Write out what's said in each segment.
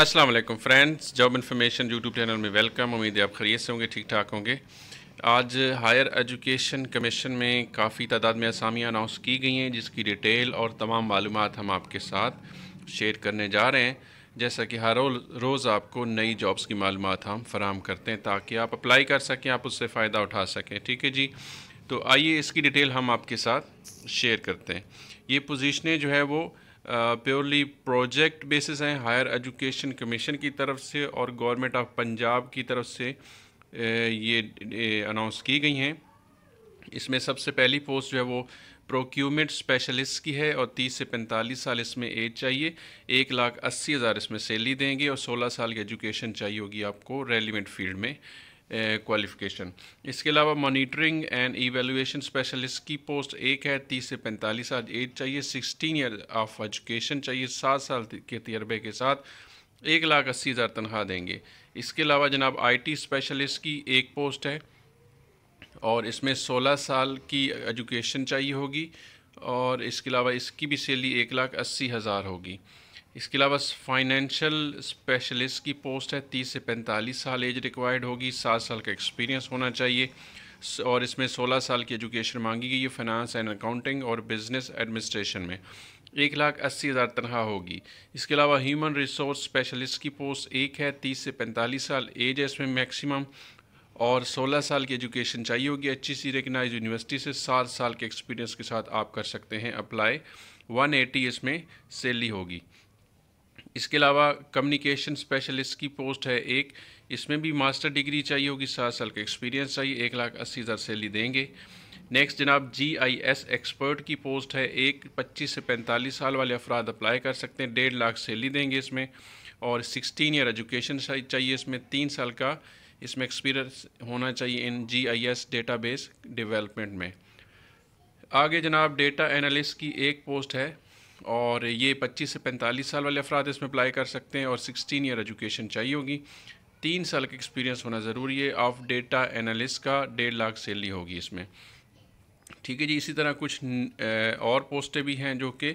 Aslam friends job information YouTube channel में welcome उम्मीद है आप खरीद से होंगे ठीक ठाक होंगे आज हायर एजुकेशन कमीशन में काफ़ी तादाद में असामियाँ अनाउंस की गई हैं जिसकी डिटेल और तमाम मालूम हम आपके साथ शेयर करने जा रहे हैं जैसा कि हर रोज़ आपको नई जॉब्स की मालूम हम फराम करते हैं ताकि आप अप्लाई कर सकें आप उससे फ़ायदा उठा सकें ठीक है जी तो आइए इसकी डिटेल हम आपके साथ शेयर करते हैं ये पोजीशनें जो है वो प्योरली प्रोजेक्ट बेसिस हैं हायर एजुकेशन कमीशन की तरफ से और गवर्नमेंट ऑफ पंजाब की तरफ से ये अनाउंस की गई हैं इसमें सबसे पहली पोस्ट जो है वो प्रोक्यूमेंट स्पेशलिस्ट की है और 30 से 45 साल इसमें एज चाहिए एक लाख अस्सी हज़ार इसमें सैलरी देंगे और 16 साल की एजुकेशन चाहिए होगी आपको रेलिवेंट फील्ड में क्वालिफिकेशन uh, इसके अलावा मॉनिटरिंग एंड ईवेलुएशन स्पेशलिस्ट की पोस्ट एक है तीस से पैंतालीस साल एज चाहिए सिक्सटीन ईयर ऑफ एजुकेशन चाहिए सात साल के तजर्बे के साथ एक लाख अस्सी हज़ार तनख्वाह देंगे इसके अलावा जनाब आईटी स्पेशलिस्ट की एक पोस्ट है और इसमें सोलह साल की एजुकेशन चाहिए होगी और इसके अलावा इसकी भी सैलरी एक लाख अस्सी हज़ार होगी इसके अलावा फाइनेंशियल स्पेशलिस्ट की पोस्ट है तीस से पैंतालीस साल एज रिक्वायर्ड होगी सात साल का एक्सपीरियंस होना चाहिए और इसमें सोलह साल की एजुकेशन मांगी गई है फाइनेंस एंड अकाउंटिंग और बिजनेस एडमिनिस्ट्रेशन में एक लाख अस्सी हज़ार तनख्वाह होगी इसके अलावा ह्यूमन रिसोर्स स्पेशलिस्ट की पोस्ट एक है तीस से पैंतालीस साल एज है इसमें मैक्सिमम और 16 साल की एजुकेशन चाहिए होगी अच्छी सी रिकनाइज यूनिवर्सिटी से सात साल के एक्सपीरियंस के साथ आप कर सकते हैं अप्लाई 180 इसमें सेली होगी इसके अलावा कम्युनिकेशन स्पेशलिस्ट की पोस्ट है एक इसमें भी मास्टर डिग्री चाहिए होगी सात साल का एक्सपीरियंस चाहिए एक लाख अस्सी हज़ार सैलरी देंगे नेक्स्ट जनाब जी आई एस एक्सपर्ट की पोस्ट है एक पच्चीस से पैंतालीस साल वाले अफराद अप्लाई कर सकते हैं डेढ़ लाख सैलरी देंगे इसमें और सिक्सटीन ईयर एजुकेशन चाहिए इसमें तीन साल का इसमें एक्सपीरियंस होना चाहिए in G I S database development में आगे जनाब डेटा एनालिस्ट की एक पोस्ट है और ये 25 से 45 साल वाले अफराद इसमें अप्लाई कर सकते हैं और 16 ईयर एजुकेशन चाहिए होगी तीन साल का एक्सपीरियंस होना ज़रूरी है ऑफ डेटा एनालिस्ट का डेढ़ लाख सैलरी होगी इसमें ठीक है जी इसी तरह कुछ और पोस्टें भी हैं जो कि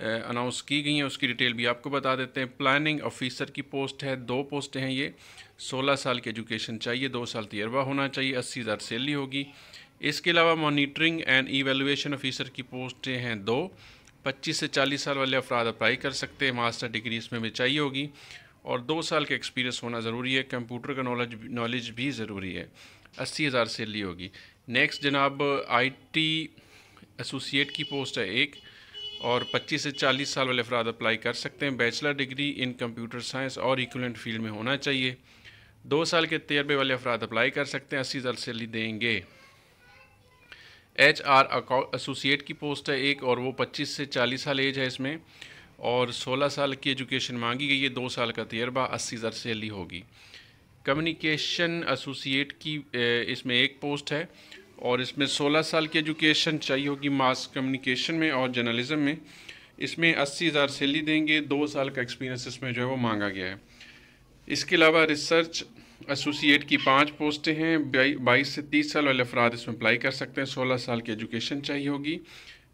अनाउंस की गई हैं उसकी डिटेल भी आपको बता देते हैं प्लानिंग ऑफिसर की पोस्ट है दो पोस्टें हैं ये 16 साल की एजुकेशन चाहिए दो साल तजर्बा होना चाहिए अस्सी हज़ार सैलरी होगी इसके अलावा मॉनिटरिंग एंड ईवेलुएशन ऑफिसर की पोस्टें हैं दो 25 से 40 साल वाले अफराद अप्लाई कर सकते हैं मास्टर डिग्री इसमें भी चाहिए होगी और दो साल का एक्सपीरियंस होना ज़रूरी है कंप्यूटर का नॉलेज नॉलेज भी ज़रूरी है अस्सी हज़ार सैलरी होगी नेक्स्ट जनाब आईटी एसोसिएट की पोस्ट है एक और 25 से 40 साल वाले अफराद अप्लाई कर सकते हैं bachelor degree in computer science और इक्वलेंट फील्ड में होना चाहिए दो साल के तजर्बे वाले अफराद अप्लाई कर सकते हैं अस्सी हज़ार सैलरी देंगे एच आर एसोसिएट की पोस्ट है एक और वो 25 से 40 साल एज है इसमें और 16 साल की एजुकेशन मांगी गई है दो साल का तजर्बा अस्सी हज़ार सैली होगी कम्युनिकेशन एसोसिएट की इसमें एक पोस्ट है और इसमें 16 साल की एजुकेशन चाहिए होगी मास कम्युनिकेशन में और जर्नलिज़म में इसमें अस्सी हज़ार सैली देंगे दो साल का एक्सपीरियंस इसमें जो है वो मांगा गया है इसके अलावा रिसर्च एसोसिएट की पाँच पोस्टें हैं बाईस से तीस साल वाले अफराद इसमें अप्लाई कर सकते हैं सोलह साल की एजुकेशन चाहिए होगी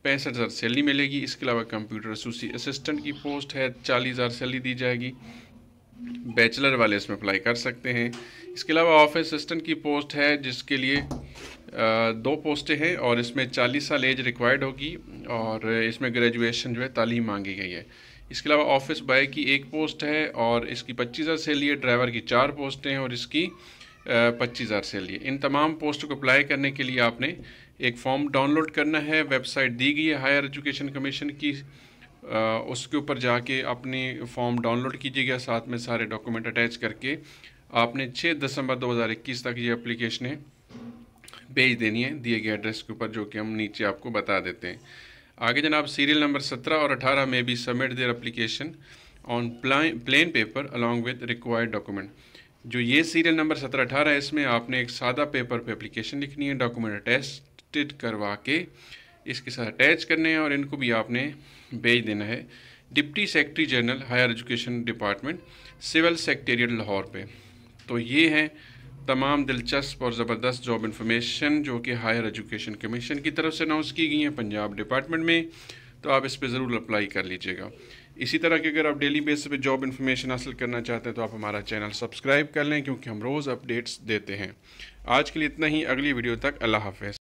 पैंसठ हज़ार सैलरी मिलेगी इसके अलावा कंप्यूटर असिस्टेंट की पोस्ट है चालीस हज़ार सैलरी दी जाएगी बैचलर वाले इसमें अप्लाई कर सकते हैं इसके अलावा ऑफिस असिस्टेंट की पोस्ट है जिसके लिए दो पोस्टें हैं और इसमें चालीस साल एज रिक्वायर्ड होगी और इसमें ग्रेजुएशन जो है तालीम मांगी गई है इसके अलावा ऑफिस बॉय की एक पोस्ट है और इसकी पच्चीस हज़ार सैलरी है ड्राइवर की चार पोस्टें हैं और इसकी पच्चीस हज़ार सैलरी है इन तमाम पोस्टों को अप्लाई करने के लिए आपने एक फॉर्म डाउनलोड करना है वेबसाइट दी गई है हायर एजुकेशन कमीशन की उसके ऊपर जाके अपनी फॉर्म डाउनलोड कीजिएगा साथ में सारे डॉक्यूमेंट अटैच करके आपने 6 दिसंबर 2021 तक ये एप्लीकेशनें भेज देनी है दिए गए एड्रेस के ऊपर जो कि हम नीचे आपको बता देते हैं आगे जनाब सीरियल नंबर 17 और 18 में भी submit their application on plain paper along with required document जो ये सीरियल नंबर 17 18 है इसमें आपने एक सादा पेपर पे अप्लीकेशन लिखनी है डॉक्यूमेंट अटैचड करवा के इसके साथ अटैच करने हैं और इनको भी आपने भेज देना है deputy secretary general higher education department civil secretariat Lahore पे तो ये हैं तमाम दिलचस्प और ज़बरदस्त जॉब इन्फॉर्मेशन जो कि हायर एजुकेशन कमीशन की तरफ से अनाउंस की गई हैं पंजाब डिपार्टमेंट में तो आप इस पर ज़रूर अप्लाई कर लीजिएगा इसी तरह की अगर आप डेली बेस पे जॉब इन्फॉर्मेशन हासिल करना चाहते हैं तो आप हमारा चैनल सब्सक्राइब कर लें क्योंकि हम रोज़ अपडेट्स देते हैं आज के लिए इतना ही अगली वीडियो तक अल्लाह हाफ